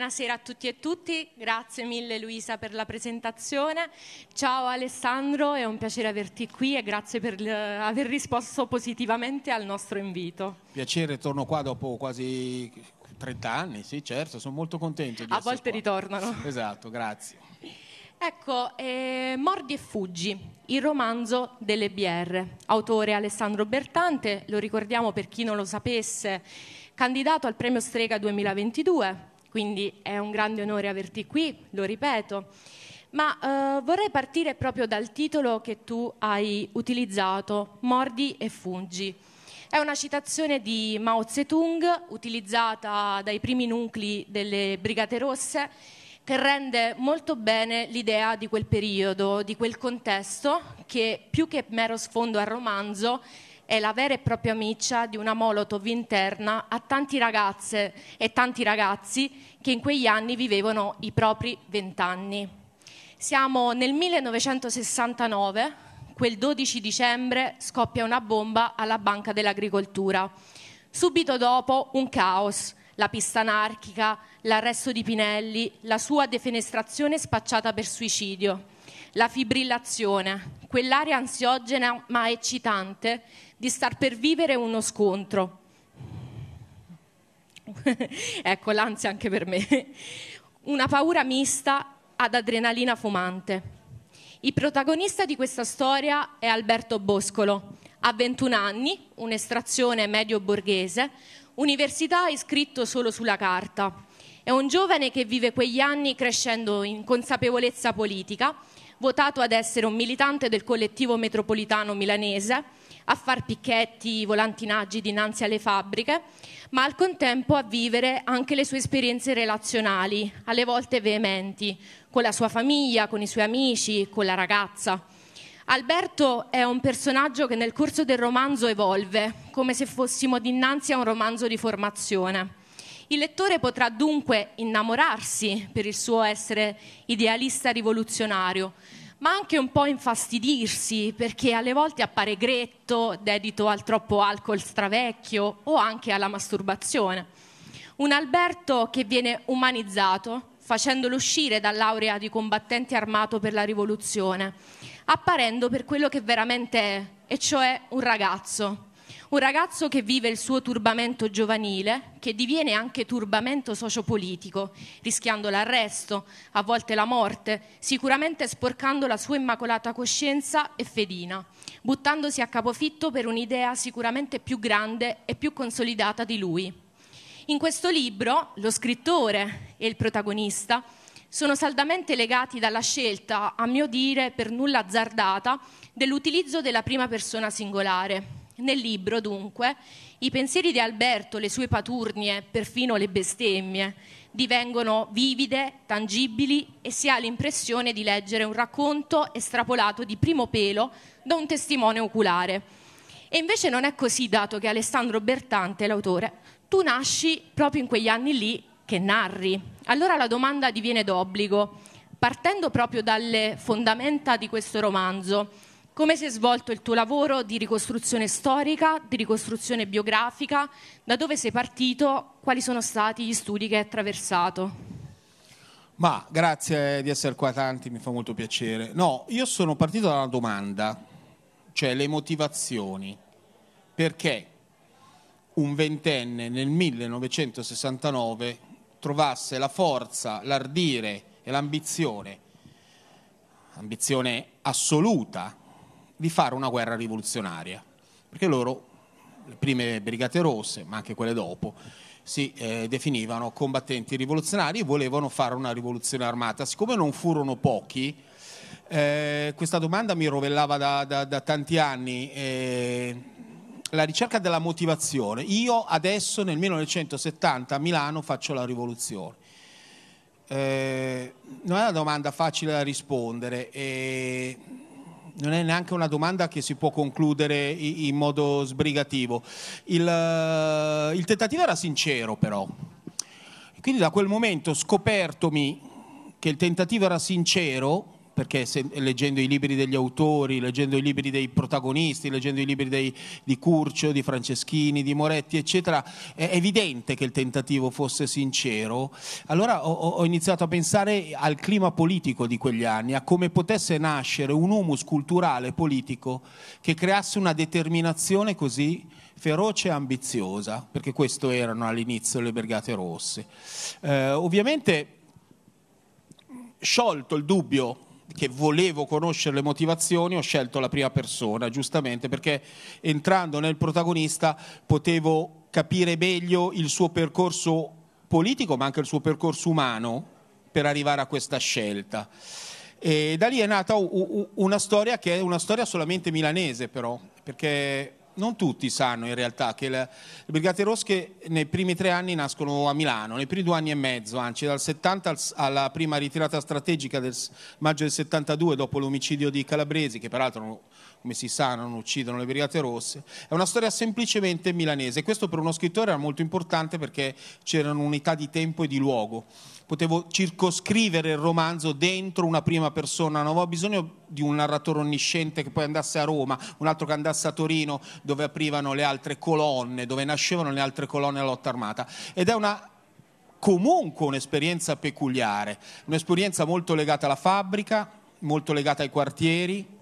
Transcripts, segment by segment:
Buonasera a tutti e tutti, grazie mille Luisa per la presentazione. Ciao Alessandro, è un piacere averti qui e grazie per aver risposto positivamente al nostro invito. Piacere, torno qua dopo quasi 30 anni, sì certo, sono molto contento. Di a volte qua. ritornano. Esatto, grazie. Ecco, eh, Mordi e Fuggi, il romanzo delle BR, autore Alessandro Bertante, lo ricordiamo per chi non lo sapesse, candidato al premio Strega 2022 quindi è un grande onore averti qui, lo ripeto. Ma eh, vorrei partire proprio dal titolo che tu hai utilizzato, Mordi e Fungi. È una citazione di Mao Zedong utilizzata dai primi nuclei delle Brigate Rosse che rende molto bene l'idea di quel periodo, di quel contesto che più che mero sfondo al romanzo è la vera e propria miccia di una Molotov interna a tante ragazze e tanti ragazzi che in quegli anni vivevano i propri vent'anni. Siamo nel 1969, quel 12 dicembre scoppia una bomba alla Banca dell'Agricoltura. Subito dopo un caos, la pista anarchica, l'arresto di Pinelli, la sua defenestrazione spacciata per suicidio, la fibrillazione, quell'aria ansiogena ma eccitante di star per vivere uno scontro. ecco, l'ansia anche per me. Una paura mista ad adrenalina fumante. Il protagonista di questa storia è Alberto Boscolo. Ha 21 anni, un'estrazione medio borghese, università iscritto solo sulla carta. È un giovane che vive quegli anni crescendo in consapevolezza politica, votato ad essere un militante del collettivo metropolitano milanese a far picchetti, volantinaggi dinanzi alle fabbriche, ma al contempo a vivere anche le sue esperienze relazionali, alle volte veementi, con la sua famiglia, con i suoi amici, con la ragazza. Alberto è un personaggio che nel corso del romanzo evolve, come se fossimo dinanzi a un romanzo di formazione. Il lettore potrà dunque innamorarsi per il suo essere idealista rivoluzionario, ma anche un po' infastidirsi perché alle volte appare gretto, dedito al troppo alcol stravecchio o anche alla masturbazione. Un Alberto che viene umanizzato facendolo uscire dall'aurea di combattente armato per la rivoluzione, apparendo per quello che veramente è, e cioè un ragazzo, un ragazzo che vive il suo turbamento giovanile, che diviene anche turbamento sociopolitico, rischiando l'arresto, a volte la morte, sicuramente sporcando la sua immacolata coscienza e fedina, buttandosi a capofitto per un'idea sicuramente più grande e più consolidata di lui. In questo libro lo scrittore e il protagonista sono saldamente legati dalla scelta, a mio dire per nulla azzardata, dell'utilizzo della prima persona singolare, nel libro, dunque, i pensieri di Alberto, le sue paturnie, perfino le bestemmie, divengono vivide, tangibili e si ha l'impressione di leggere un racconto estrapolato di primo pelo da un testimone oculare. E invece non è così, dato che Alessandro Bertante, l'autore, tu nasci proprio in quegli anni lì che narri. Allora la domanda diviene d'obbligo. Partendo proprio dalle fondamenta di questo romanzo, come si è svolto il tuo lavoro di ricostruzione storica, di ricostruzione biografica? Da dove sei partito? Quali sono stati gli studi che hai attraversato? Ma grazie di essere qua tanti, mi fa molto piacere. No, io sono partito da una domanda, cioè le motivazioni. Perché un ventenne nel 1969 trovasse la forza, l'ardire e l'ambizione, ambizione assoluta, di fare una guerra rivoluzionaria, perché loro, le prime brigate rosse, ma anche quelle dopo, si eh, definivano combattenti rivoluzionari e volevano fare una rivoluzione armata. Siccome non furono pochi, eh, questa domanda mi rovellava da, da, da tanti anni. Eh, la ricerca della motivazione. Io adesso nel 1970 a Milano faccio la rivoluzione. Eh, non è una domanda facile da rispondere. Eh, non è neanche una domanda che si può concludere in modo sbrigativo. Il, eh, il tentativo era sincero però. Quindi da quel momento scopertomi che il tentativo era sincero, perché se, leggendo i libri degli autori, leggendo i libri dei protagonisti, leggendo i libri dei, di Curcio, di Franceschini, di Moretti, eccetera, è evidente che il tentativo fosse sincero. Allora ho, ho iniziato a pensare al clima politico di quegli anni, a come potesse nascere un humus culturale politico che creasse una determinazione così feroce e ambiziosa, perché questo erano all'inizio le Brigate Rosse. Eh, ovviamente sciolto il dubbio che volevo conoscere le motivazioni, ho scelto la prima persona, giustamente, perché entrando nel protagonista potevo capire meglio il suo percorso politico, ma anche il suo percorso umano per arrivare a questa scelta. E da lì è nata una storia che è una storia solamente milanese, però, perché non tutti sanno in realtà che le Brigate Rosche nei primi tre anni nascono a Milano, nei primi due anni e mezzo, anzi dal 70 alla prima ritirata strategica del maggio del 72 dopo l'omicidio di Calabresi, che peraltro come si sa non uccidono le Brigate Rosse, è una storia semplicemente milanese. Questo per uno scrittore era molto importante perché c'era un'unità di tempo e di luogo potevo circoscrivere il romanzo dentro una prima persona, non avevo bisogno di un narratore onnisciente che poi andasse a Roma, un altro che andasse a Torino dove aprivano le altre colonne, dove nascevano le altre colonne della lotta armata. Ed è una comunque un'esperienza peculiare, un'esperienza molto legata alla fabbrica, molto legata ai quartieri,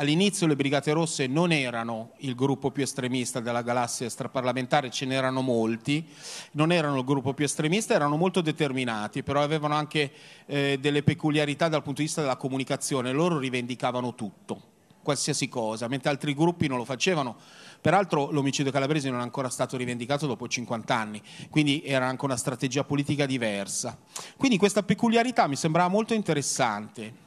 All'inizio le Brigate Rosse non erano il gruppo più estremista della galassia extraparlamentare, ce n'erano molti, non erano il gruppo più estremista, erano molto determinati, però avevano anche eh, delle peculiarità dal punto di vista della comunicazione, loro rivendicavano tutto qualsiasi cosa, mentre altri gruppi non lo facevano. Peraltro l'omicidio calabrese non è ancora stato rivendicato dopo 50 anni, quindi era anche una strategia politica diversa. Quindi questa peculiarità mi sembrava molto interessante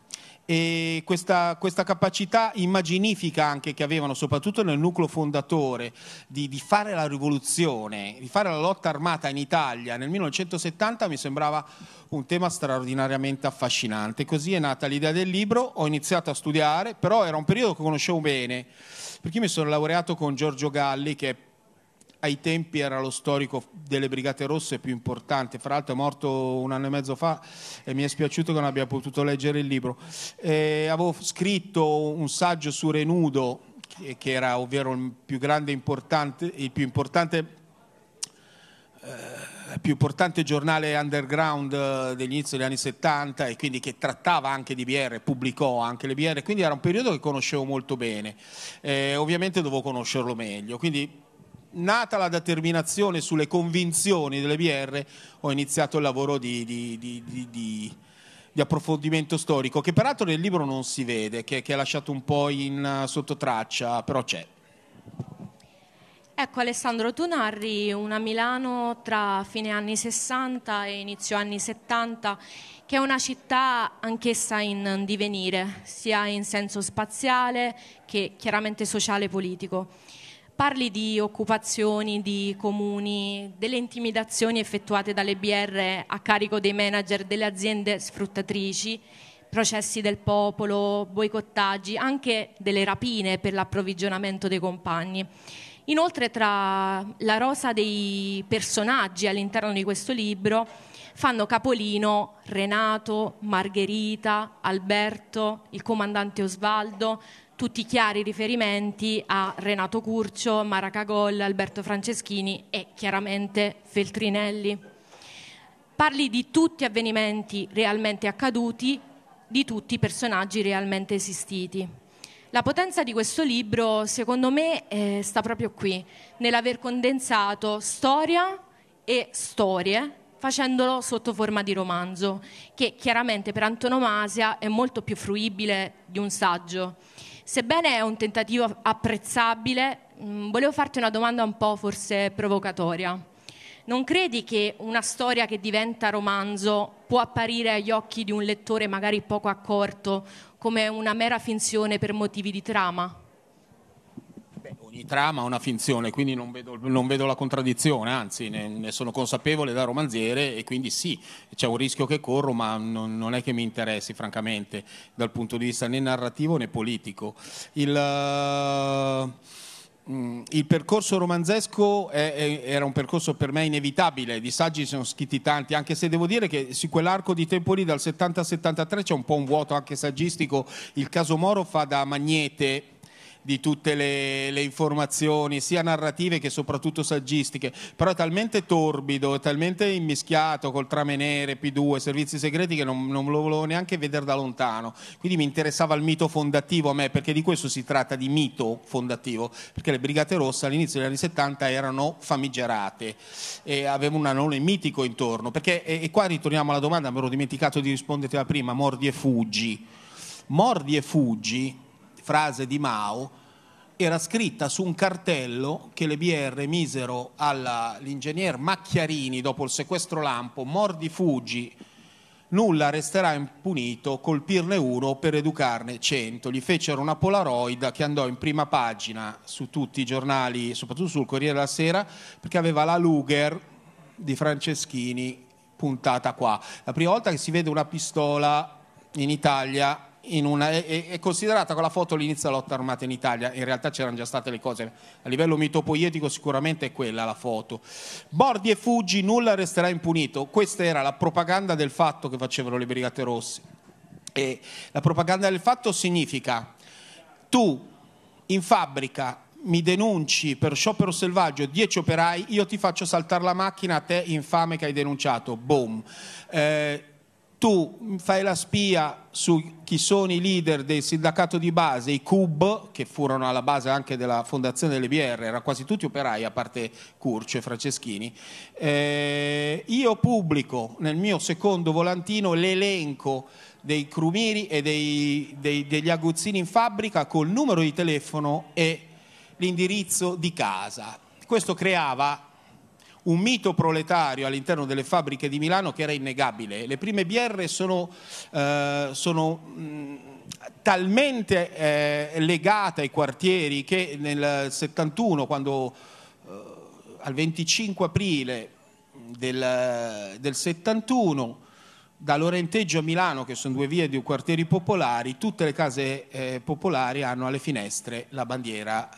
e questa, questa, capacità immaginifica anche che avevano soprattutto nel nucleo fondatore di, di, fare la rivoluzione, di fare la lotta armata in Italia nel 1970 mi sembrava un tema straordinariamente affascinante. Così è nata l'idea del libro, ho iniziato a studiare, però era un periodo che conoscevo bene, perché mi sono laureato con Giorgio Galli che è ai tempi era lo storico delle Brigate Rosse più importante, fra l'altro è morto un anno e mezzo fa e mi è spiaciuto che non abbia potuto leggere il libro. Eh, avevo scritto un saggio su Renudo, che era ovvero il più grande importante, il più importante eh, più importante giornale underground eh, degli inizi degli anni 70 e quindi che trattava anche di BR, pubblicò anche le BR, quindi era un periodo che conoscevo molto bene. Eh, ovviamente dovevo conoscerlo meglio, quindi nata la determinazione sulle convinzioni delle BR, ho iniziato il lavoro di, di, di, di di approfondimento storico, che peraltro nel libro non si vede, che, che è lasciato un po' in uh, eh, sottotraccia, però c'è. Ecco Alessandro, tu narri una Milano tra fine anni 60 e inizio anni 70, che è una città anch'essa in divenire, sia in senso spaziale che chiaramente sociale e politico parli di occupazioni, di comuni, delle intimidazioni effettuate dalle BR a carico dei manager delle aziende sfruttatrici, processi del popolo, boicottaggi, anche delle rapine per l'approvvigionamento dei compagni. Inoltre tra la rosa dei personaggi all'interno di questo libro fanno capolino Renato, Margherita, Alberto, il comandante Osvaldo, tutti chiari riferimenti a Renato Curcio, Mara Cagol, Alberto Franceschini e chiaramente Feltrinelli. Parli di tutti avvenimenti realmente accaduti, di tutti i personaggi realmente esistiti. La potenza di questo libro, secondo me, eh, sta proprio qui, nell'aver condensato storia e storie facendolo sotto forma di romanzo, che chiaramente per antonomasia è molto più fruibile di un saggio. Sebbene è un tentativo apprezzabile, mm, volevo farti una domanda un po' forse provocatoria. Non credi che una storia che diventa romanzo può apparire agli occhi di un lettore magari poco accorto come una mera finzione per motivi di trama? trama una finzione, quindi non vedo, non vedo la contraddizione, anzi ne, ne, sono consapevole da romanziere e quindi sì, c'è un rischio che corro, ma non, non, è che mi interessi francamente dal punto di vista né narrativo né politico. Il, eh, mm, il percorso romanzesco è, è, era un percorso per me inevitabile, di saggi sono scritti tanti, anche se devo dire che su quell'arco di tempo lì dal 70 al 73 c'è un po' un vuoto anche saggistico, il caso Moro fa da magnete di tutte le, le informazioni, sia narrative che soprattutto saggistiche, però è talmente torbido, è talmente immischiato col trame nere, P2, servizi segreti che non, non lo volevo neanche vedere da lontano. Quindi mi interessava il mito fondativo a me, perché di questo si tratta, di mito fondativo, perché le Brigate Rosse all'inizio degli anni 70 erano famigerate e avevano un anone mitico intorno. Perché, e, e qua ritorniamo alla domanda, mi ero dimenticato di risponderti prima, mordi e fuggi. Mordi e fuggi frase di Mao era scritta su un cartello che le BR misero all'ingegner Macchiarini dopo il sequestro lampo, mordi fuggi, nulla resterà impunito, colpirne uno per educarne cento. Gli fecero una Polaroid che andò in prima pagina su tutti i giornali, soprattutto sul Corriere della Sera, perché aveva la Luger di Franceschini puntata qua. La prima volta che si vede una pistola in Italia una, è, è, considerata quella foto l'inizio della lotta armata in Italia, in realtà c'erano già state le cose, a livello mitopoietico sicuramente è quella la foto. Bordi e fuggi, nulla resterà impunito, questa era la propaganda del fatto che facevano le Brigate Rosse. E la propaganda del fatto significa tu in fabbrica mi denunci per sciopero selvaggio 10 operai, io ti faccio saltare la macchina a te infame che hai denunciato, boom. Eh, tu fai la spia su chi sono i leader del sindacato di base, i CUB, che furono alla base anche della fondazione dell'EBR, erano quasi tutti operai, a parte Curcio e Franceschini. Eh, io pubblico nel mio secondo volantino l'elenco dei crumiri e dei, dei, degli aguzzini in fabbrica col numero di telefono e l'indirizzo di casa. Questo creava un mito proletario all'interno delle fabbriche di Milano che era innegabile. Le prime BR sono, eh, sono mh, talmente eh, legate ai quartieri che nel 71, quando eh, al 25 aprile del, del 71 da Lorenteggio a Milano, che sono due vie di quartieri popolari, tutte le case eh, popolari hanno alle finestre la bandiera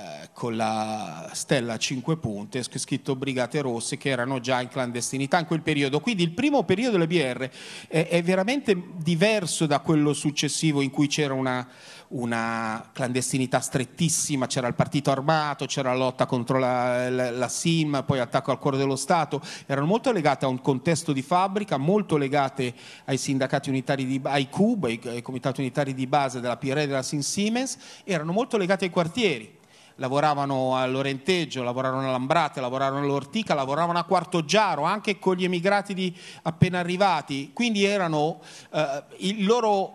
eh, con la stella a cinque punte, scritto Brigate Rosse, che erano già in clandestinità in quel periodo. Quindi il primo periodo delle BR è, è veramente diverso da quello successivo in cui c'era una, una clandestinità strettissima, c'era il partito armato, c'era la lotta contro la, la, la, SIM, poi attacco al cuore dello Stato, erano molto legate a un contesto di fabbrica, molto legate ai sindacati unitari di, ai CUB, ai, ai comitati unitari di base della PRE e della SIM Siemens, erano molto legate ai quartieri lavoravano all'Orenteggio, lavorarono all'Ambrate, lavorarono all'Ortica, lavoravano a Giaro, anche con gli emigrati di, appena arrivati. Quindi erano, eh, il, loro,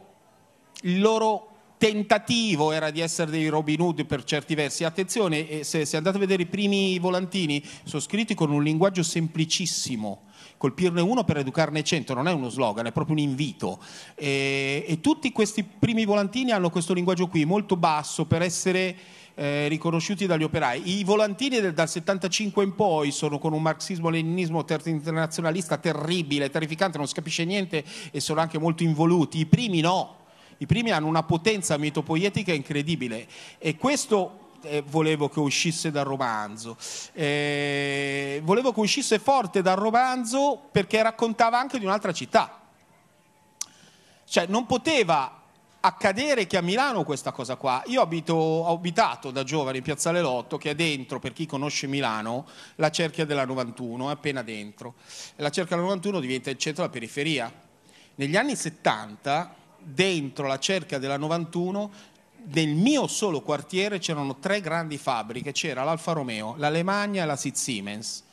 il loro tentativo era di essere dei Robin Hood per certi versi. Attenzione, eh, se, se, andate a vedere i primi volantini, sono scritti con un linguaggio semplicissimo. Colpirne uno per educarne cento, non è uno slogan, è proprio un invito. E, eh, e tutti questi primi volantini hanno questo linguaggio qui, molto basso, per essere eh, riconosciuti dagli operai. I volantini del, dal 75 in poi sono con un marxismo-leninismo ter- internazionalista terribile, terrificante, non si capisce niente e sono anche molto involuti. I primi no, i primi hanno una potenza mitopoietica incredibile e questo eh, volevo che uscisse dal romanzo. Eh, volevo che uscisse forte dal romanzo perché raccontava anche di un'altra città. Cioè non poteva accadere che a Milano questa cosa qua. Io abito, ho abitato da giovane in Piazzale Lotto, che è dentro, per chi conosce Milano, la cerchia della 91, è appena dentro. La cerchia della 91 diventa il centro della periferia. Negli anni 70, dentro la cerchia della 91, nel mio solo quartiere c'erano tre grandi fabbriche, c'era l'Alfa Romeo, l'Alemagna e la Siemens.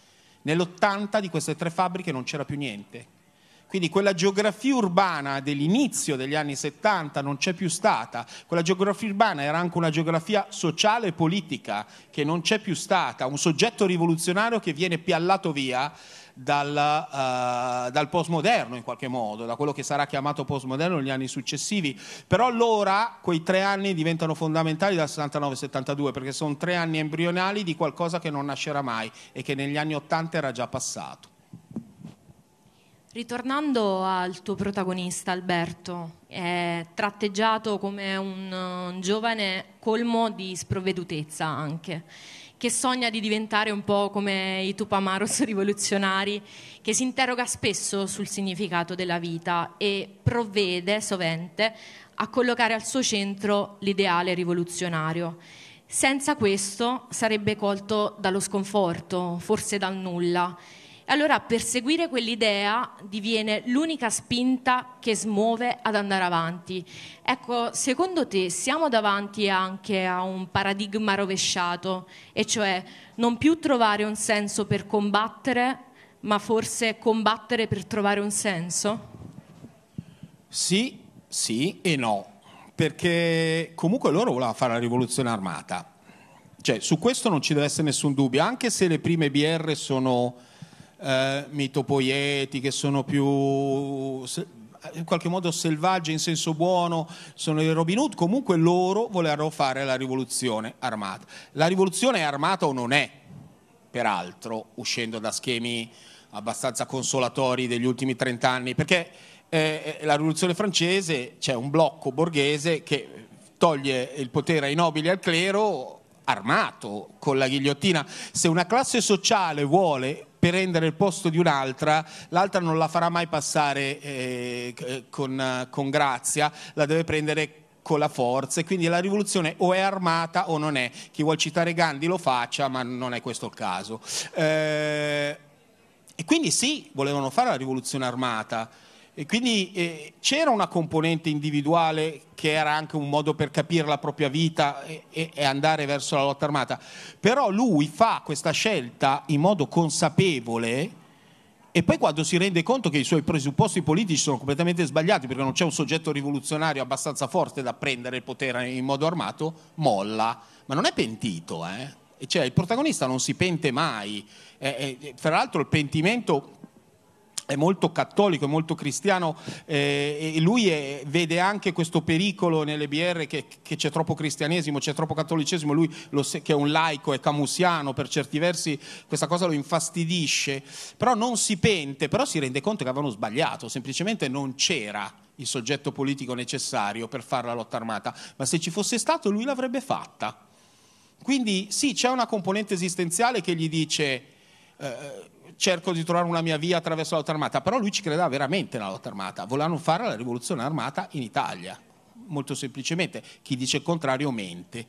Nell'80 di queste tre fabbriche non c'era più niente quindi quella geografia urbana dell'inizio degli anni 70 non c'è più stata, quella geografia urbana era anche una geografia sociale e politica che non c'è più stata, un soggetto rivoluzionario che viene piallato via dal, uh, dal, postmoderno in qualche modo, da quello che sarà chiamato postmoderno negli anni successivi. Però allora quei tre anni diventano fondamentali dal 69-72 perché sono tre anni embrionali di qualcosa che non nascerà mai e che negli anni 80 era già passato. Ritornando al tuo protagonista Alberto, è tratteggiato come un, un, giovane colmo di sprovvedutezza anche, che sogna di diventare un po' come i Tupamaros rivoluzionari, che si interroga spesso sul significato della vita e provvede sovente a collocare al suo centro l'ideale rivoluzionario. Senza questo sarebbe colto dallo sconforto, forse dal nulla allora perseguire quell'idea diviene l'unica spinta che smuove ad andare avanti. Ecco, secondo te siamo davanti anche a un paradigma rovesciato, e cioè non più trovare un senso per combattere, ma forse combattere per trovare un senso? Sì, sì e no, perché comunque loro volevano fare la rivoluzione armata. Cioè, su questo non ci deve essere nessun dubbio, anche se le prime BR sono eh, mitopoieti che sono più in qualche modo selvaggi in senso buono, sono i Robin Hood, comunque loro volerono fare la rivoluzione armata. La rivoluzione armata o non è, peraltro, uscendo da schemi abbastanza consolatori degli ultimi trent'anni, perché eh, la rivoluzione francese c'è un blocco borghese che toglie il potere ai nobili e al clero armato con la ghigliottina. Se una classe sociale vuole per rendere il posto di un'altra, l'altra non la farà mai passare eh, eh, con, con grazia, la deve prendere con la forza e quindi la rivoluzione o è armata o non è. Chi vuol citare Gandhi lo faccia, ma non è questo il caso. Eh, e quindi sì, volevano fare la rivoluzione armata e quindi eh, c'era una componente individuale che era anche un modo per capire la propria vita e, e, andare verso la lotta armata, però lui fa questa scelta in modo consapevole e poi quando si rende conto che i suoi presupposti politici sono completamente sbagliati perché non c'è un soggetto rivoluzionario abbastanza forte da prendere il potere in modo armato, molla, ma non è pentito, eh? cioè, il protagonista non si pente mai, eh, fra eh, l'altro il pentimento è molto cattolico, è molto cristiano eh, e lui è, vede anche questo pericolo nelle BR che, che, c'è troppo cristianesimo, c'è troppo cattolicesimo, lui lo, che è un laico, è camusiano, per certi versi questa cosa lo infastidisce, però non si pente, però si rende conto che avevano sbagliato, semplicemente non c'era il soggetto politico necessario per fare la lotta armata, ma se ci fosse stato lui l'avrebbe fatta. Quindi sì, c'è una componente esistenziale che gli dice... Eh, cerco di trovare una mia via attraverso la lotta armata, però lui ci credeva veramente nella lotta armata, volevano fare la rivoluzione armata in Italia, molto semplicemente, chi dice il contrario mente.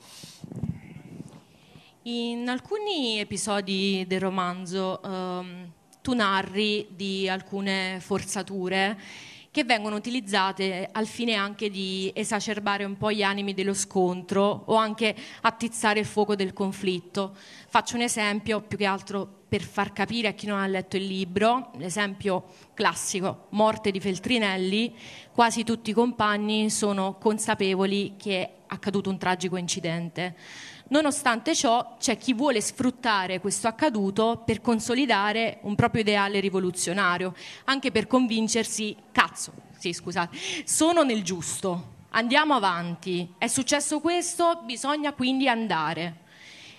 In alcuni episodi del romanzo ehm, tu narri di alcune forzature che vengono utilizzate eh, al fine anche di esacerbare un po' gli animi dello scontro o anche attizzare il fuoco del conflitto. Faccio un esempio più che altro per far capire a chi non ha letto il libro, l'esempio classico, morte di Feltrinelli, quasi tutti i compagni sono consapevoli che è accaduto un tragico incidente. Nonostante ciò c'è chi vuole sfruttare questo accaduto per consolidare un proprio ideale rivoluzionario, anche per convincersi, cazzo, sì scusate, sono nel giusto, andiamo avanti, è successo questo, bisogna quindi andare.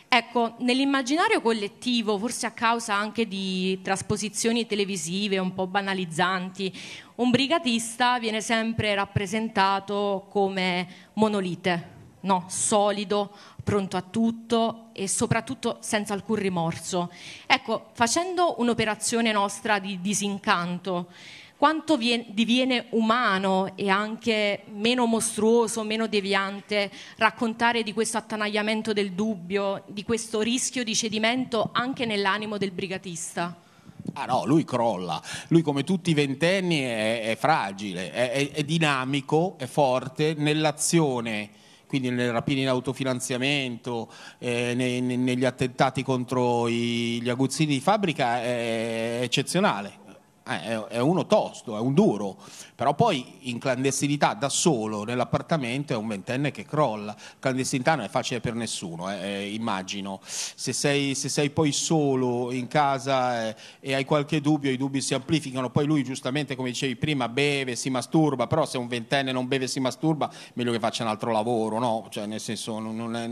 Ecco, nell'immaginario collettivo, forse a causa anche di trasposizioni televisive un po' banalizzanti, un brigatista viene sempre rappresentato come monolite, no, solido, pronto a tutto e soprattutto senza alcun rimorso. Ecco, facendo un'operazione nostra di disincanto, quanto diviene umano e anche meno mostruoso, meno deviante raccontare di questo attanagliamento del dubbio, di questo rischio di cedimento anche nell'animo del brigatista? Ah no, lui crolla, lui come tutti i ventenni è, è fragile, è, è, è dinamico, è forte nell'azione quindi nelle rapine in autofinanziamento, eh, nei, nei, negli attentati contro i, gli aguzzini di fabbrica è eccezionale, eh, è, è uno tosto, è un duro, però poi in clandestinità da solo nell'appartamento è un ventenne che crolla. Clandestinità non è facile per nessuno, eh, eh, immagino. Se sei, se sei, poi solo in casa eh, e hai qualche dubbio, i dubbi si amplificano. Poi lui giustamente, come dicevi prima, beve, si masturba, però se un ventenne non beve e si masturba, meglio che faccia un altro lavoro, no? Cioè, nel senso, non, è,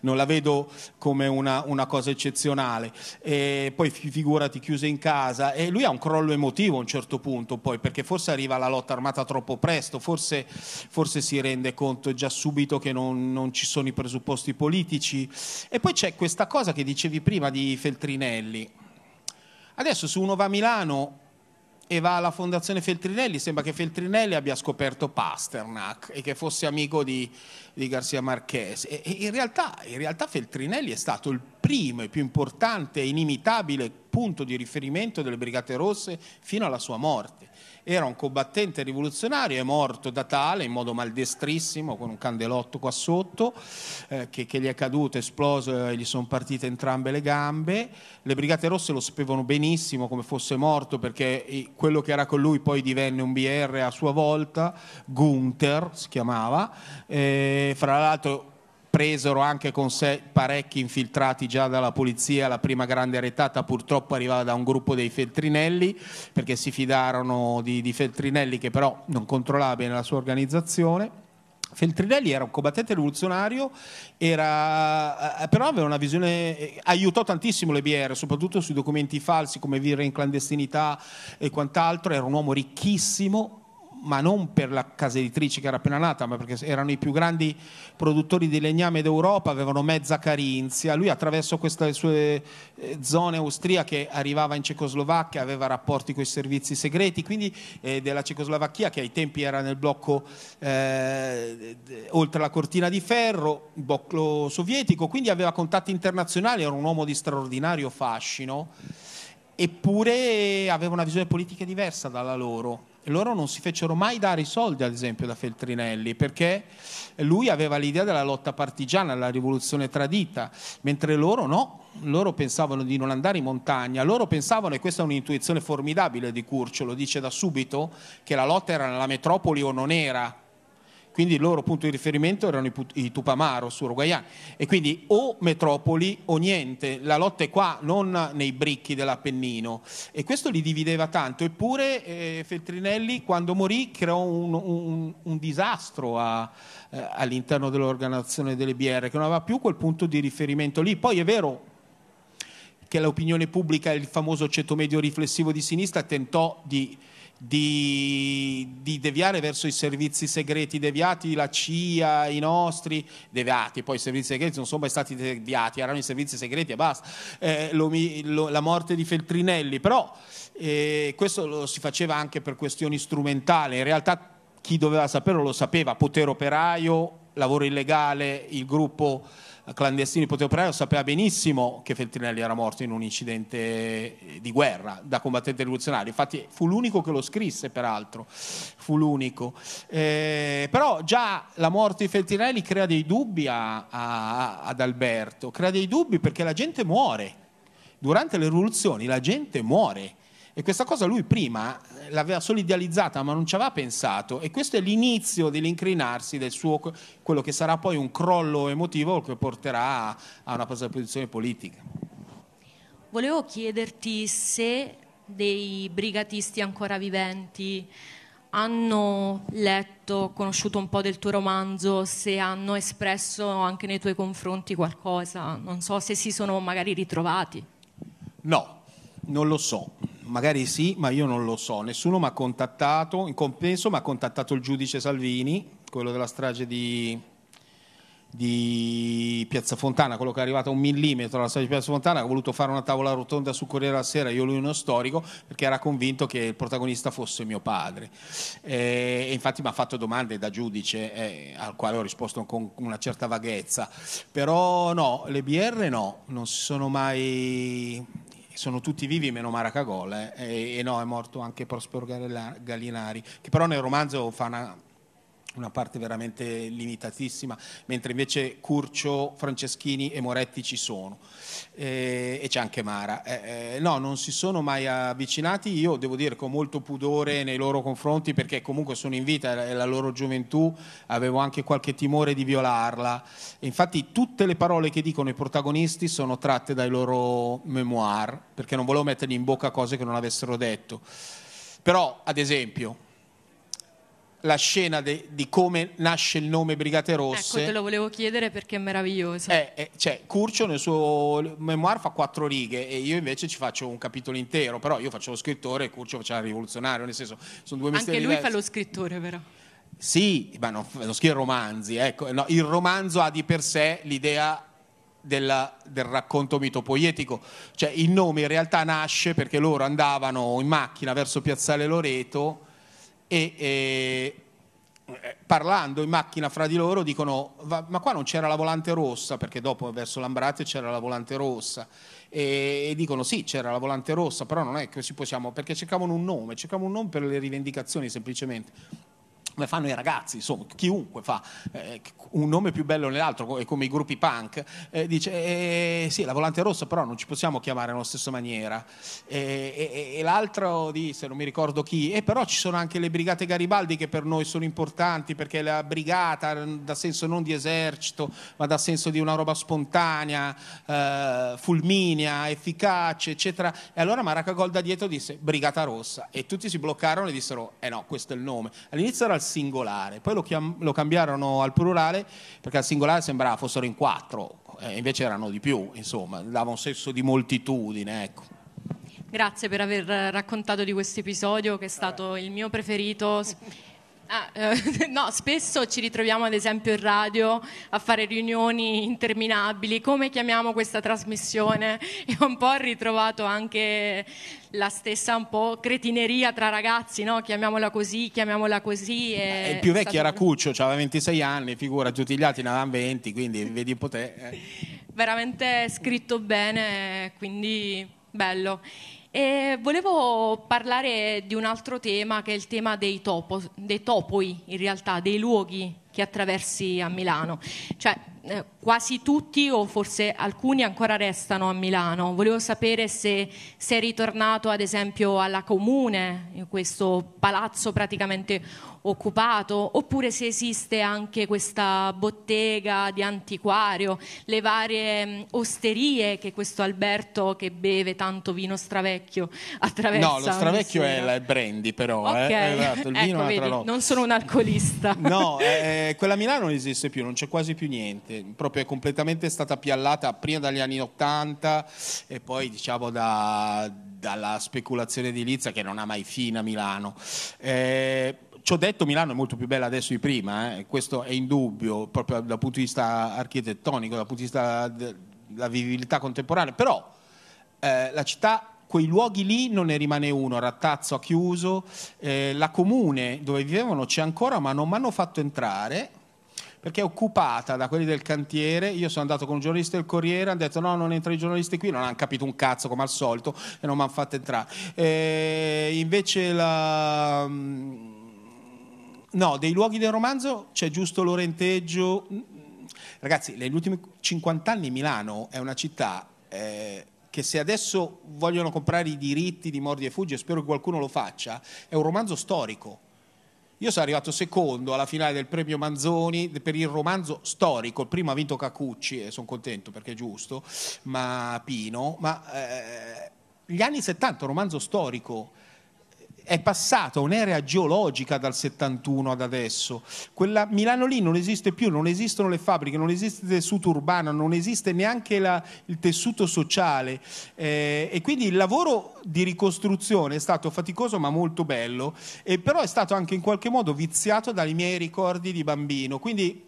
non la vedo come una, una cosa eccezionale. E poi figurati chiuso in casa e lui ha un crollo emotivo a un certo punto, poi perché forse arriva la lotta armata troppo presto, forse, forse si rende conto già subito che non, non, ci sono i presupposti politici. E poi c'è questa cosa che dicevi prima di Feltrinelli. Adesso se uno va a Milano e va alla Fondazione Feltrinelli, sembra che Feltrinelli abbia scoperto Pasternak e che fosse amico di, di Garcia Marquez. E, e in, realtà, in realtà Feltrinelli è stato il primo e più importante e inimitabile punto di riferimento delle Brigate Rosse fino alla sua morte. Era un combattente rivoluzionario, è morto da tale in modo maldestrissimo, con un candelotto qua sotto, eh, che, che, gli è caduto, è esploso e eh, gli sono partite entrambe le gambe. Le Brigate Rosse lo sapevano benissimo come fosse morto perché eh, quello che era con lui poi divenne un BR a sua volta, Gunther si chiamava. Eh, fra l'altro presero anche con sé parecchi infiltrati già dalla polizia, la prima grande retata purtroppo arrivava da un gruppo dei Feltrinelli perché si fidarono di, di Feltrinelli che però non controllava bene la sua organizzazione. Feltrinelli era un combattente rivoluzionario, era, eh, però aveva una visione, eh, aiutò tantissimo le BR, soprattutto sui documenti falsi come vivere in clandestinità e quant'altro, era un uomo ricchissimo, ma non per la casa editrice che era appena nata, ma perché erano i più grandi produttori di legname d'Europa, avevano mezza carinzia. Lui attraverso queste sue eh, zone austriache arrivava in Cecoslovacchia, aveva rapporti con i servizi segreti, quindi eh, della Cecoslovacchia che ai tempi era nel blocco eh, oltre la cortina di ferro, blocco sovietico, quindi aveva contatti internazionali, era un uomo di straordinario fascino, eppure aveva una visione politica diversa dalla loro loro non si fecero mai dare i soldi, ad esempio, da Feltrinelli, perché lui aveva l'idea della lotta partigiana, della rivoluzione tradita, mentre loro no, loro pensavano di non andare in montagna, loro pensavano, e questa è un'intuizione formidabile di Curcio, lo dice da subito, che la lotta era nella metropoli o non era, quindi il loro punto di riferimento erano i, i Tupamaro su Uruguayana e quindi o metropoli o niente, la lotta è qua, non nei bricchi dell'Appennino e questo li divideva tanto, eppure eh, Feltrinelli quando morì creò un, un, un disastro a, eh, all'interno dell'organizzazione delle BR che non aveva più quel punto di riferimento lì, poi è vero che l'opinione pubblica, il famoso ceto medio riflessivo di sinistra, tentò di di, di, deviare verso i servizi segreti deviati, la CIA, i nostri deviati, poi i servizi segreti non sono mai stati deviati, erano i servizi segreti e basta, eh, lo, lo, la morte di Feltrinelli, però eh, questo lo si faceva anche per questioni strumentali, in realtà chi doveva saperlo lo sapeva, potere operaio, lavoro illegale, il gruppo clandestini di potere operaio sapeva benissimo che Feltrinelli era morto in un incidente eh, di guerra da combattente rivoluzionario, infatti fu l'unico che lo scrisse peraltro, fu l'unico. Eh, però già la morte di Feltrinelli crea dei dubbi a, a, ad Alberto, crea dei dubbi perché la gente muore, durante le rivoluzioni la gente muore e questa cosa lui prima l'aveva solo idealizzata, ma non ci aveva pensato. E questo è l'inizio dell'incrinarsi del suo, quello che sarà poi un crollo emotivo che porterà a una presa di posizione politica. Volevo chiederti se dei brigatisti ancora viventi hanno letto, conosciuto un po' del tuo romanzo, se hanno espresso anche nei tuoi confronti qualcosa, non so se si sono magari ritrovati. No, non lo so, magari sì, ma io non lo so. Nessuno mi ha contattato, in compenso mi ha contattato il giudice Salvini, quello della strage di, di Piazza Fontana, quello che è arrivato a un millimetro alla strage di Piazza Fontana, che ha voluto fare una tavola rotonda su Corriere alla Sera, io lui uno storico, perché era convinto che il protagonista fosse mio padre. Eh, e infatti mi ha fatto domande da giudice, eh, al quale ho risposto con una certa vaghezza. Però no, le BR no, non si sono mai sono tutti vivi meno Maracagol eh, e, e, no è morto anche Prospero Gallinari che però nel romanzo fa una una parte veramente limitatissima, mentre invece Curcio, Franceschini e Moretti ci sono eh, e c'è anche Mara. Eh, eh, no, non si sono mai avvicinati, io devo dire con molto pudore nei loro confronti perché comunque sono in vita, è la loro gioventù, avevo anche qualche timore di violarla. infatti tutte le parole che dicono i protagonisti sono tratte dai loro memoir, perché non volevo mettergli in bocca cose che non avessero detto. Però, ad esempio, la scena de, di come nasce il nome Brigate ecco, Rosse. Ecco, te lo volevo chiedere perché è meraviglioso. È, eh, è, eh, cioè, Curcio nel suo memoir fa quattro righe e io invece ci faccio un capitolo intero, però io faccio lo scrittore e Curcio faceva il rivoluzionario, nel senso, sono due mestieri Anche lui diversi. fa lo scrittore però. Sì, ma non, non scrive romanzi, ecco. no, il romanzo ha di per sé l'idea della, del racconto mitopoietico. Cioè il nome in realtà nasce perché loro andavano in macchina verso Piazzale Loreto e, e eh, parlando in macchina fra di loro dicono ma qua non c'era la volante rossa perché dopo verso Lambrate c'era la volante rossa e, e, dicono sì c'era la volante rossa però non è che ci possiamo perché cercavano un nome cercavano un nome per le rivendicazioni semplicemente come fanno i ragazzi, insomma, chiunque fa eh, un nome più bello dell'altro, come i gruppi punk, eh, dice eh, sì, la volante rossa però non ci possiamo chiamare nella stessa maniera. E, l'altro disse, non mi ricordo chi, e eh, però ci sono anche le brigate Garibaldi che per noi sono importanti perché la brigata dà senso non di esercito, ma dà senso di una roba spontanea, eh, fulminea, efficace, eccetera. E allora Maracagol da dietro disse brigata rossa e tutti si bloccarono e dissero, eh no, questo è il nome. All'inizio era il singolare, poi lo, chiam- lo cambiarono al plurale perché al singolare sembrava fossero in quattro, eh, invece erano di più, insomma, dava un senso di moltitudine. Ecco. Grazie per aver raccontato di questo episodio che è stato il mio preferito. Ah, eh, no, spesso ci ritroviamo ad esempio in radio a fare riunioni interminabili, come chiamiamo questa trasmissione? E un po' ho ritrovato anche la stessa un po' cretineria tra ragazzi, no? chiamiamola così, chiamiamola così. E il più vecchio stato... era Cuccio, aveva 26 anni, figura, tutti gli altri ne avevano 20, quindi vedi un po' te. Eh. Veramente scritto bene, quindi bello. E volevo parlare di un altro tema che è il tema dei, topo, dei topoi, in realtà, dei luoghi che attraversi a Milano. Cioè, eh, quasi tutti o forse alcuni ancora restano a Milano. Volevo sapere se sei ritornato ad esempio alla comune, in questo palazzo praticamente occupato, oppure se esiste anche questa bottega di antiquario, le varie mm, osterie che questo Alberto che beve tanto vino stravecchio attraversa. No, lo stravecchio è il brandy però, eh. okay. eh? esatto, il ecco, vino ecco, vedi, non sono un alcolista. no, eh, eh, quella a Milano non esiste più, non c'è quasi più niente, proprio proprio è completamente stata piallata prima dagli anni 80 e poi diciamo da, dalla speculazione edilizia che non ha mai fine a Milano. Eh, ho detto Milano è molto più bella adesso di prima, eh? questo è indubbio proprio dal punto di vista architettonico, dal punto di vista della vivibilità contemporanea, però eh, la città quei luoghi lì non ne rimane uno, Rattazzo ha chiuso, eh, la comune dove vivevano c'è ancora ma non mi hanno fatto entrare perché è occupata da quelli del cantiere. Io sono andato con un giornalista del Corriere, hanno detto no, non entrano i giornalisti qui, non hanno capito un cazzo come al solito e non mi hanno fatto entrare. E eh, invece la... Mm, no, dei luoghi del romanzo c'è giusto Lorenteggio. Ragazzi, negli ultimi 50 anni Milano è una città... Eh che se adesso vogliono comprare i diritti di Mordi e Fuggi, e spero che qualcuno lo faccia, è un romanzo storico. Io sono arrivato secondo alla finale del premio Manzoni per il romanzo storico, il primo ha vinto Cacucci e sono contento perché è giusto, ma Pino, ma eh, gli anni 70, romanzo storico è passata un'era geologica dal 71 ad adesso. Quella Milano lì non esiste più, non esistono le fabbriche, non esiste il tessuto urbano, non esiste neanche la, il tessuto sociale. Eh, e quindi il lavoro di ricostruzione è stato faticoso ma molto bello, e però è stato anche in qualche modo viziato dai miei ricordi di bambino. Quindi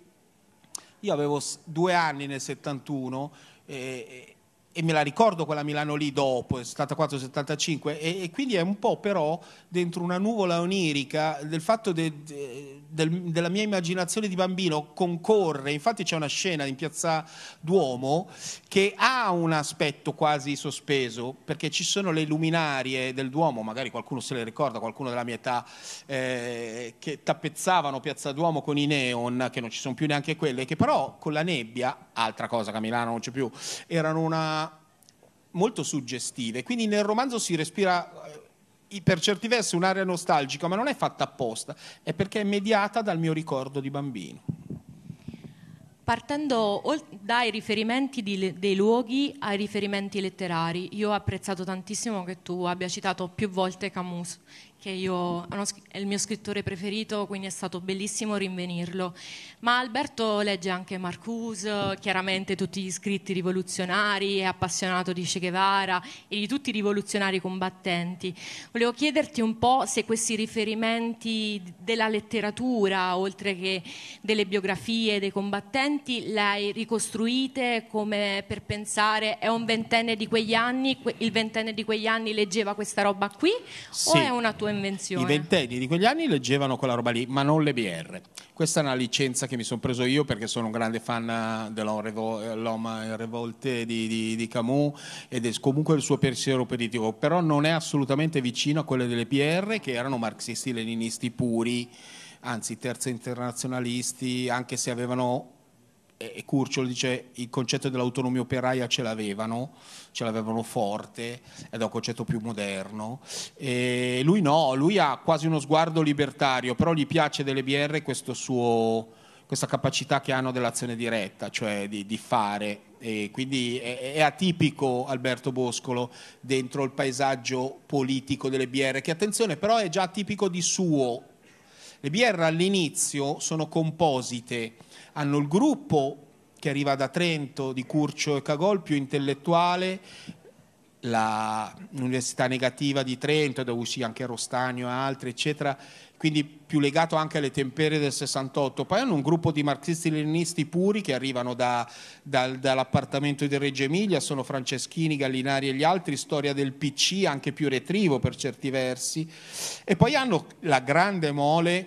io avevo due anni nel 71. Eh, e me la ricordo quella Milano lì dopo, 74-75, e, e, quindi è un po' però dentro una nuvola onirica del fatto de, de, del, della mia immaginazione di bambino concorre, infatti c'è una scena in piazza Duomo che ha un aspetto quasi sospeso, perché ci sono le luminarie del Duomo, magari qualcuno se le ricorda, qualcuno della mia età, eh, che tappezzavano piazza Duomo con i neon, che non ci sono più neanche quelle, che però con la nebbia, altra cosa che a Milano non c'è più, erano una molto suggestive, quindi nel romanzo si respira eh, per certi versi un'area nostalgica, ma non è fatta apposta, è perché è mediata dal mio ricordo di bambino. Partendo dai riferimenti dei luoghi ai riferimenti letterari, io ho apprezzato tantissimo che tu abbia citato più volte Camus perché io, è il mio scrittore preferito, quindi è stato bellissimo rinvenirlo. Ma Alberto legge anche Marcuse, chiaramente tutti gli scritti rivoluzionari, è appassionato di Che Guevara e di tutti i rivoluzionari combattenti. Volevo chiederti un po' se questi riferimenti della letteratura, oltre che delle biografie dei combattenti, le hai ricostruite come per pensare è un ventenne di quegli anni, il ventenne di quegli anni leggeva questa roba qui sì. o è una tua invenzione. I ventenni di quegli anni leggevano quella roba lì, ma non le BR. Questa è una licenza che mi sono preso io perché sono un grande fan dell'Homme Revolte di, di, di, Camus ed è comunque il suo pensiero politico, però non è assolutamente vicino a quelle delle PR che erano marxisti-leninisti puri, anzi terzi internazionalisti, anche se avevano e eh, eh, Curciolo dice il concetto dell'autonomia operaia ce l'avevano, ce l'avevano forte ed è un concetto più moderno. E lui no, lui ha quasi uno sguardo libertario, però gli piace delle BR suo, questa capacità che hanno dell'azione diretta, cioè di, di fare. E quindi è, è, atipico Alberto Boscolo dentro il paesaggio politico delle BR, che attenzione però è già atipico di suo. Le BR all'inizio sono composite hanno il gruppo che arriva da Trento di Curcio e Cagol più intellettuale, l'università negativa di Trento, dove uscì anche Rostagno e altri, eccetera, quindi più legato anche alle tempere del 68. Poi hanno un gruppo di marxisti-leninisti puri che arrivano da, da, dall'appartamento di Reggio Emilia, sono Franceschini, Gallinari e gli altri, storia del PC anche più retrivo per certi versi. E poi hanno la grande mole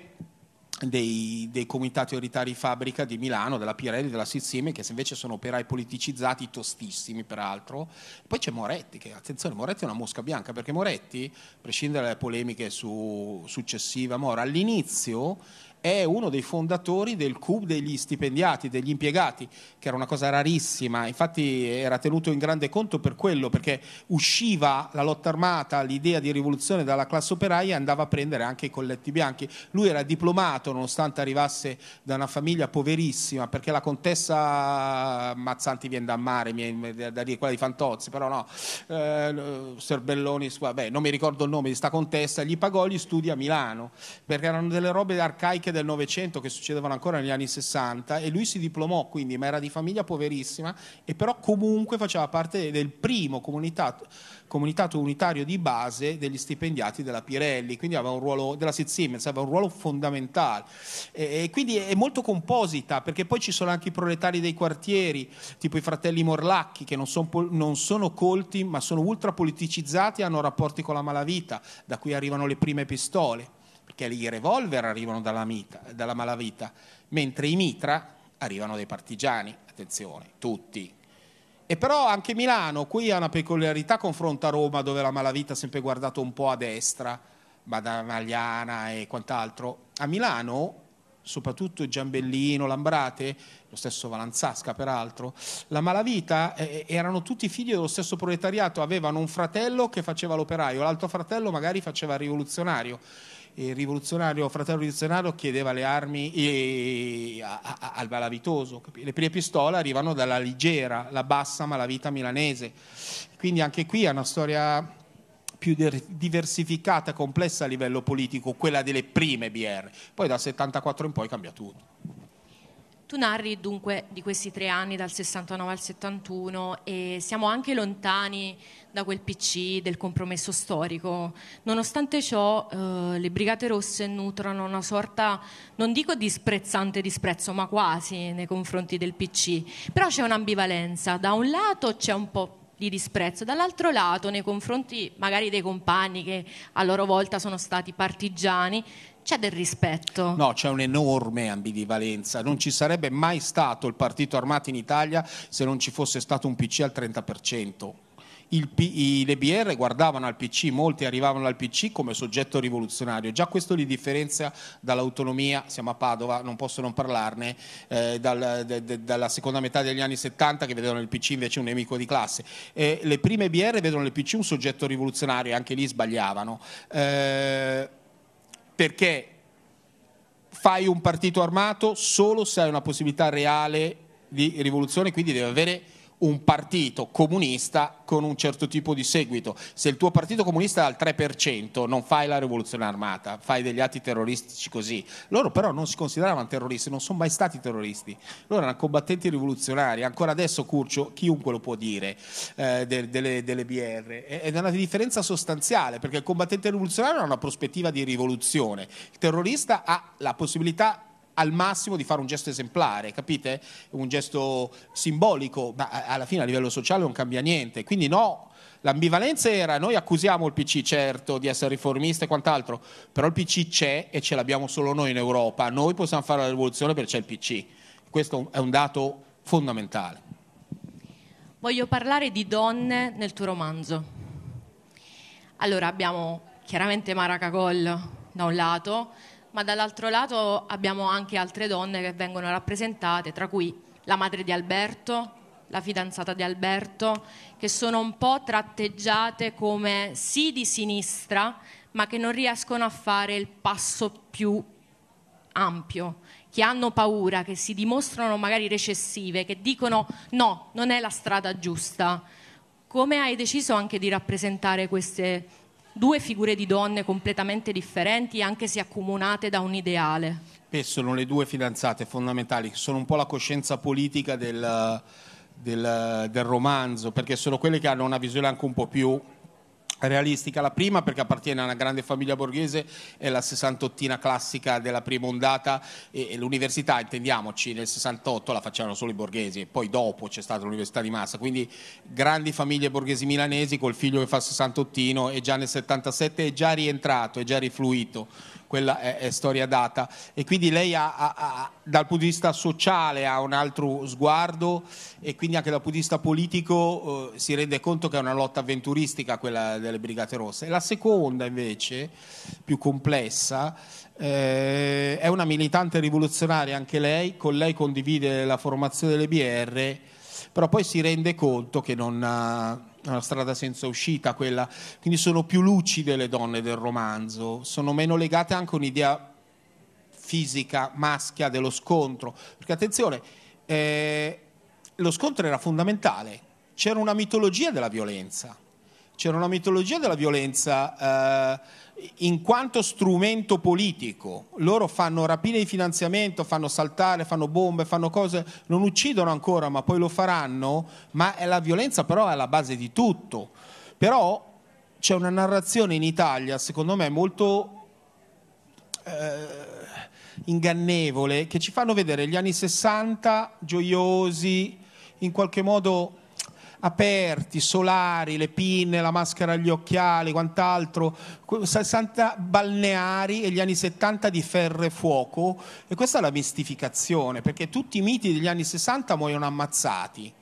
dei, dei, comitati oritari fabbrica di Milano, della Pirelli, della Sizzime, che invece sono operai politicizzati, tostissimi peraltro. Poi c'è Moretti, che attenzione, Moretti è una mosca bianca, perché Moretti, a prescindere dalle polemiche su successiva Mora, all'inizio è uno dei fondatori del CUB degli stipendiati, degli impiegati, che era una cosa rarissima, infatti era tenuto in grande conto per quello, perché usciva la lotta armata, l'idea di rivoluzione dalla classe operaia e andava a prendere anche i colletti bianchi. Lui era diplomato nonostante arrivasse da una famiglia poverissima, perché la contessa Mazzanti viene da mare, da dire quella di Fantozzi, però no, eh, Serbelloni, vabbè, non mi ricordo il nome di sta contessa, gli pagò gli studi a Milano, perché erano delle robe arcaiche anche del Novecento che succedevano ancora negli anni 60 e lui si diplomò quindi, ma era di famiglia poverissima e però comunque faceva parte del primo comunitato, comunitato unitario di base degli stipendiati della Pirelli, quindi aveva un ruolo, della Siemens, aveva un ruolo fondamentale e, e quindi è molto composita perché poi ci sono anche i proletari dei quartieri, tipo i fratelli Morlacchi che non, son, non sono colti ma sono ultra politicizzati e hanno rapporti con la malavita, da cui arrivano le prime pistole perché i revolver arrivano dalla, mita, dalla malavita, mentre i mitra arrivano dai partigiani, attenzione, tutti, e però anche Milano qui ha una peculiarità confronto a Roma dove la malavita ha sempre guardato un po' a destra, Badanagliana e quant'altro. A Milano, soprattutto Giambellino, Lambrate, lo stesso Valanzasca peraltro, la malavita eh, eh, erano tutti figli dello stesso proletariato, avevano un fratello che faceva l'operaio, l'altro fratello magari faceva il rivoluzionario il eh, rivoluzionario, fratello rivoluzionario chiedeva le armi e, a, a, al malavitoso. Le prime pistole arrivano dalla leggera, la bassa malavita milanese. Quindi anche qui è una storia più diversificata, complessa a livello politico, quella delle prime BR. Poi dal 74 in poi cambia tutto. Tu narri dunque di questi tre anni dal 69 al 71 e siamo anche lontani da quel PC del compromesso storico. Nonostante ciò, eh, le Brigate Rosse nutrono una sorta, non dico disprezzante disprezzo, ma quasi nei confronti del PC. Però c'è un'ambivalenza. Da un lato c'è un po' di disprezzo, dall'altro lato nei confronti magari dei compagni che a loro volta sono stati partigiani c'è del rispetto. No, c'è un'enorme ambivalenza. Non ci sarebbe mai stato il partito armato in Italia se non ci fosse stato un PC al 30%. Il P, i, le BR guardavano al PC, molti arrivavano al PC come soggetto rivoluzionario, già questo li differenzia dall'autonomia, siamo a Padova, non posso non parlarne, eh, dal, de, de, dalla seconda metà degli anni 70 che vedevano il PC invece un nemico di classe. Eh, le prime BR vedono il PC un soggetto rivoluzionario e anche lì sbagliavano. Eh, perché fai un partito armato solo se hai una possibilità reale di rivoluzione, quindi devi avere un partito comunista con un certo tipo di seguito. Se il tuo partito comunista è al 3%, non fai la rivoluzione armata, fai degli atti terroristici così. Loro però non si consideravano terroristi, non sono mai stati terroristi. Loro erano combattenti rivoluzionari. Ancora adesso, Curcio, chiunque lo può dire eh, delle, delle, BR. Ed è una differenza sostanziale, perché il combattente rivoluzionario ha una prospettiva di rivoluzione. Il terrorista ha la possibilità al massimo di fare un gesto esemplare, capite? Un gesto simbolico, ma alla fine a livello sociale non cambia niente. Quindi no, L'ambivalenza era noi accusiamo il PC certo di essere riformista e quant'altro, però il PC c'è e ce l'abbiamo solo noi in Europa, noi possiamo fare la rivoluzione perché c'è il PC, questo è un dato fondamentale. Voglio parlare di donne nel tuo romanzo. Allora abbiamo chiaramente Mara Cacollo da un lato, ma dall'altro lato abbiamo anche altre donne che vengono rappresentate, tra cui la madre di Alberto, la fidanzata di Alberto, che sono un po' tratteggiate come sì di sinistra, ma che non riescono a fare il passo più ampio, che hanno paura, che si dimostrano magari recessive, che dicono no, non è la strada giusta. Come hai deciso anche di rappresentare queste due figure di donne completamente differenti, anche se accomunate da un ideale. Spesso sono le due fidanzate fondamentali, sono un po' la coscienza politica del, del, del romanzo, perché sono quelle che hanno una visione anche un po' più realistica la prima perché appartiene a una grande famiglia borghese, è la sessantottina classica della prima ondata e, e l'università, intendiamoci, nel 68 la facevano solo i borghesi, e poi dopo c'è stata l'università di massa, quindi grandi famiglie borghesi milanesi col figlio che fa sessantottino e già nel 77 è già rientrato, è già rifluito quella è, è storia data. E quindi lei ha, ha, ha, dal punto di vista sociale ha un altro sguardo e quindi anche dal punto di vista politico eh, si rende conto che è una lotta avventuristica quella delle Brigate Rosse. La seconda invece, più complessa, eh, è una militante rivoluzionaria anche lei, con lei condivide la formazione delle BR, però poi si rende conto che non... Ha, una strada senza uscita quella, quindi sono più lucide le donne del romanzo, sono meno legate anche a un'idea fisica maschia dello scontro, perché attenzione, eh, lo scontro era fondamentale, c'era una mitologia della violenza c'era una mitologia della violenza eh, in quanto strumento politico. Loro fanno rapine di finanziamento, fanno saltare, fanno bombe, fanno cose, non uccidono ancora, ma poi lo faranno, ma è la violenza però è alla base di tutto. Però c'è una narrazione in Italia, secondo me, molto eh, ingannevole, che ci fanno vedere gli anni 60 gioiosi, in qualche modo aperti, solari, le pinne, la maschera agli occhiali, quant'altro, 60 balneari e gli anni 70 di ferro e fuoco e questa è la mistificazione perché tutti i miti degli anni 60 muoiono ammazzati.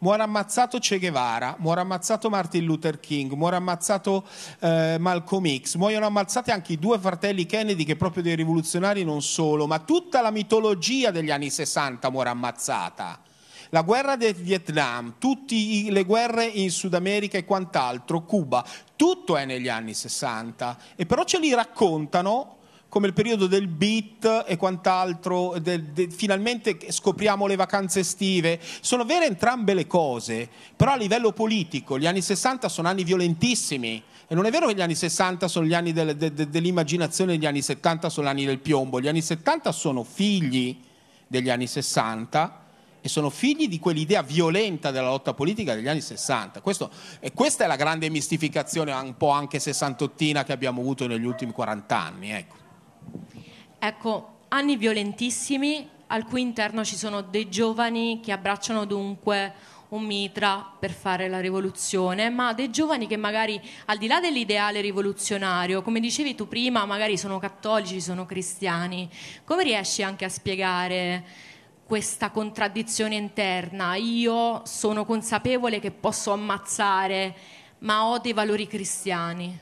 Muore ammazzato Che Guevara, muore ammazzato Martin Luther King, muore ammazzato eh, Malcolm X, muoiono ammazzati anche i due fratelli Kennedy che proprio dei rivoluzionari non solo, ma tutta la mitologia degli anni 60 muore ammazzata la guerra del Vietnam, tutte le guerre in Sud America e quant'altro, Cuba, tutto è negli anni 60 e però ce li raccontano come il periodo del beat e quant'altro, del, de, finalmente scopriamo le vacanze estive, sono vere entrambe le cose, però a livello politico gli anni 60 sono anni violentissimi e non è vero che gli anni 60 sono gli anni del, de, de, dell'immaginazione, gli anni 70 sono gli anni del piombo, gli anni 70 sono figli degli anni 60 e sono figli di quell'idea violenta della lotta politica degli anni 60. Questo, e questa è la grande mistificazione un po' anche sessantottina che abbiamo avuto negli ultimi 40 anni. Ecco, ecco anni violentissimi al cui interno ci sono dei giovani che abbracciano dunque un mitra per fare la rivoluzione, ma dei giovani che magari al di là dell'ideale rivoluzionario, come dicevi tu prima, magari sono cattolici, sono cristiani. Come riesci anche a spiegare questa contraddizione interna. Io sono consapevole che posso ammazzare, ma ho dei valori cristiani.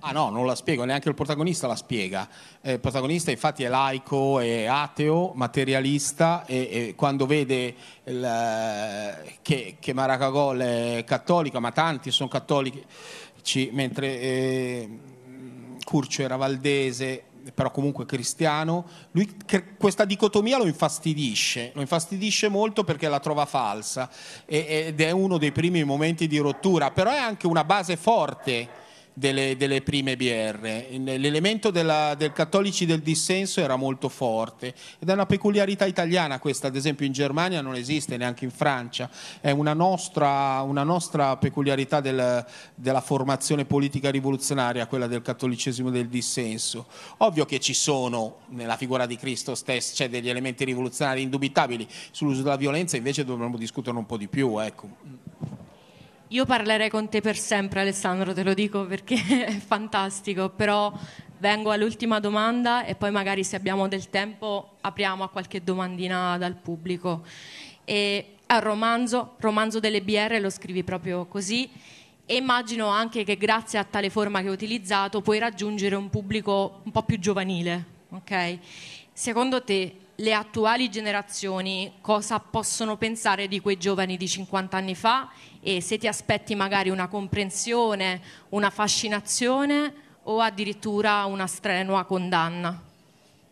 Ah no, non la spiego, neanche il protagonista la spiega. Eh, il protagonista infatti è laico, è ateo, materialista e, e quando vede il, eh, che, che, Maracagol è cattolica, ma tanti sono cattolici, mentre eh, Curcio era valdese, però comunque cristiano, lui questa dicotomia lo infastidisce, lo infastidisce molto perché la trova falsa ed è uno dei primi momenti di rottura, però è anche una base forte delle, delle prime BR. L'elemento del cattolici del dissenso era molto forte ed è una peculiarità italiana questa, ad esempio in Germania non esiste, neanche in Francia, è una nostra, una nostra peculiarità del, della formazione politica rivoluzionaria, quella del cattolicesimo del dissenso. Ovvio che ci sono nella figura di Cristo stesso, cioè degli elementi rivoluzionari indubitabili, sull'uso della violenza invece dovremmo discutere un po' di più. Ecco. Io parlerei con te per sempre Alessandro, te lo dico perché è fantastico, però vengo all'ultima domanda e poi magari se abbiamo del tempo apriamo a qualche domandina dal pubblico. E è un romanzo, romanzo delle BR, lo scrivi proprio così e immagino anche che grazie a tale forma che hai utilizzato puoi raggiungere un pubblico un po' più giovanile. Okay? Secondo te le attuali generazioni cosa possono pensare di quei giovani di 50 anni fa e se ti aspetti magari una comprensione, una fascinazione o addirittura una strenua condanna.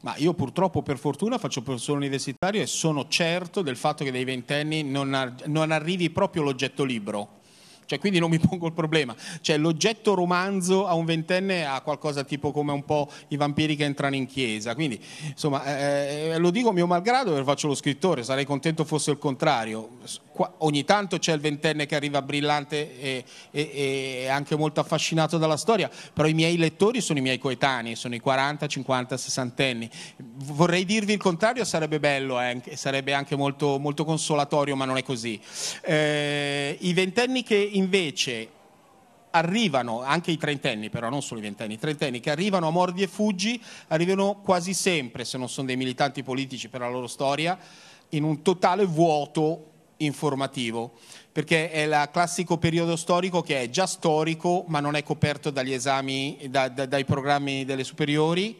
Ma io purtroppo per fortuna faccio professore universitario e sono certo del fatto che dai ventenni non, ar- non arrivi proprio l'oggetto libro. Cioè, quindi non mi pongo il problema. Cioè, l'oggetto romanzo a un ventenne ha qualcosa tipo come un po' i vampiri che entrano in chiesa. Quindi, insomma, eh, eh lo dico mio malgrado perché faccio lo scrittore, sarei contento fosse il contrario ogni tanto c'è il ventenne che arriva brillante e, e, e, anche molto affascinato dalla storia, però i miei lettori sono i miei coetanei, sono i 40, 50, 60 anni. Vorrei dirvi il contrario, sarebbe bello, eh, sarebbe anche molto, molto, consolatorio, ma non è così. Eh, I ventenni che invece arrivano, anche i trentenni però, non solo i ventenni, i trentenni che arrivano a mordi e fuggi, arrivano quasi sempre, se non sono dei militanti politici per la loro storia, in un totale vuoto informativo, perché è il classico periodo storico che è già storico ma non è coperto dagli esami, da, da, dai programmi delle superiori.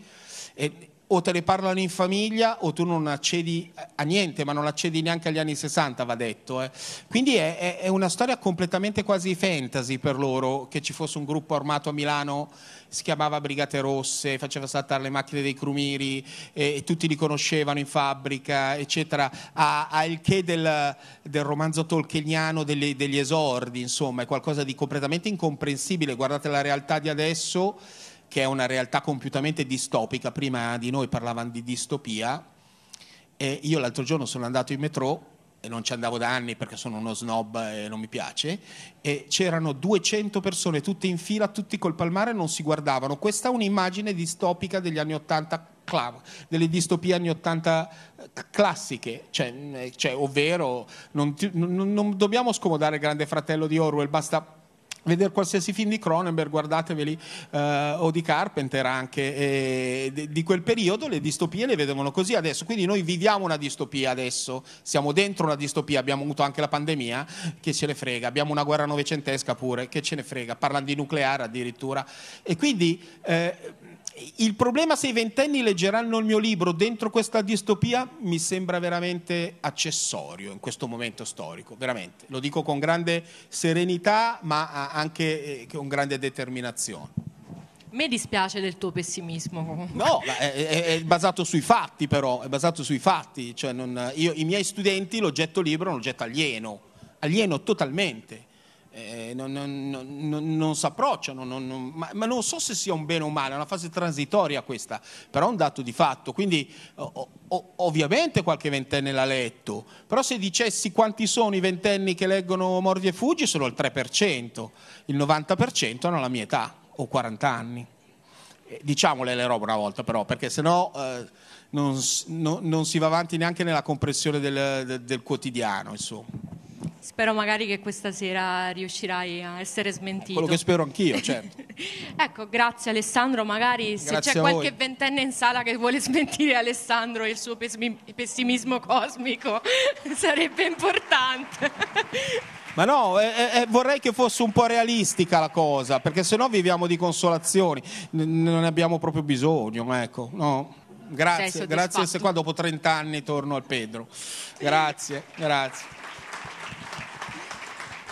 E, o te ne parlano in famiglia o tu non accedi a niente, ma non accedi neanche agli anni 60, va detto. Eh. Quindi è, è, una storia completamente quasi fantasy per loro, che ci fosse un gruppo armato a Milano, si chiamava Brigate Rosse, faceva saltare le macchine dei crumiri e, e tutti li conoscevano in fabbrica, eccetera, ha, ha il che del, del romanzo tolkieniano degli, degli esordi, insomma, è qualcosa di completamente incomprensibile, guardate la realtà di adesso che è una realtà compiutamente distopica, prima di noi parlavano di distopia, e io l'altro giorno sono andato in metro e non ci andavo da anni perché sono uno snob e non mi piace, e c'erano 200 persone tutte in fila, tutti col palmare, non si guardavano. Questa è un'immagine distopica degli anni 80, delle distopie anni 80 eh, classiche, cioè, eh, cioè ovvero non, ti, non, non dobbiamo scomodare il grande fratello di Orwell, basta vedere qualsiasi film di Cronenberg, guardateveli, eh, o di Carpenter anche, eh, di quel periodo le distopie le vedevano così adesso, quindi noi viviamo una distopia adesso, siamo dentro una distopia, abbiamo avuto anche la pandemia, che ce ne frega, abbiamo una guerra novecentesca pure, che ce ne frega, parlano di nucleare addirittura, e quindi... Eh, il problema se i ventenni leggeranno il mio libro dentro questa distopia mi sembra veramente accessorio in questo momento storico, veramente. Lo dico con grande serenità ma anche eh, con grande determinazione. Mi dispiace del tuo pessimismo. No, è, è, basato sui fatti però, è basato sui fatti. Cioè non, io, I miei studenti l'oggetto libro è un oggetto alieno, alieno totalmente eh, non, non, non, non si approcciano, ma, ma, non so se sia un bene o un male, è una fase transitoria questa, però è un dato di fatto, quindi o, o, ovviamente qualche ventenne l'ha letto, però se dicessi quanti sono i ventenni che leggono Mordi e Fuggi sono il 3%, il 90% hanno la mia età o 40 anni. Eh, diciamole le robe una volta però, perché sennò... Eh, non, non, non, si va avanti neanche nella compressione del, del, del quotidiano. Insomma. Spero magari che questa sera riuscirai a essere smentito. Quello che spero anch'io, certo. ecco, grazie Alessandro, magari se c'è qualche voi. ventenne in sala che vuole smentire Alessandro e il suo pessimismo cosmico, sarebbe importante. Ma no, eh, eh, eh, vorrei che fosse un po' realistica la cosa, perché sennò viviamo di consolazioni, N- non ne abbiamo proprio bisogno, ecco, no? Grazie, grazie se qua dopo 30 anni torno al Pedro. Grazie, grazie.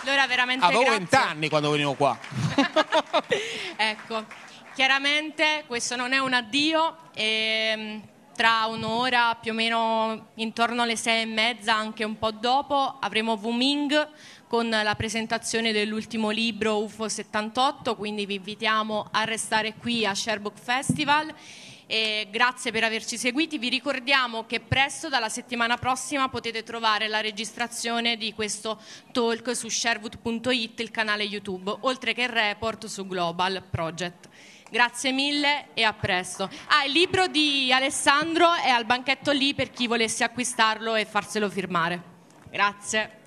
Allora veramente Avevo vent'anni quando venivo qua. ecco, chiaramente questo non è un addio e ehm, tra un'ora più o meno intorno alle sei e mezza, anche un po' dopo, avremo Wuming con la presentazione dell'ultimo libro UFO 78, quindi vi invitiamo a restare qui a Sherbrooke Festival e grazie per averci seguiti. Vi ricordiamo che presto, dalla settimana prossima, potete trovare la registrazione di questo talk su sherwood.it, il canale YouTube, oltre che il report su Global Project. Grazie mille e a presto. Ah, il libro di Alessandro è al banchetto lì per chi volesse acquistarlo e farselo firmare. Grazie.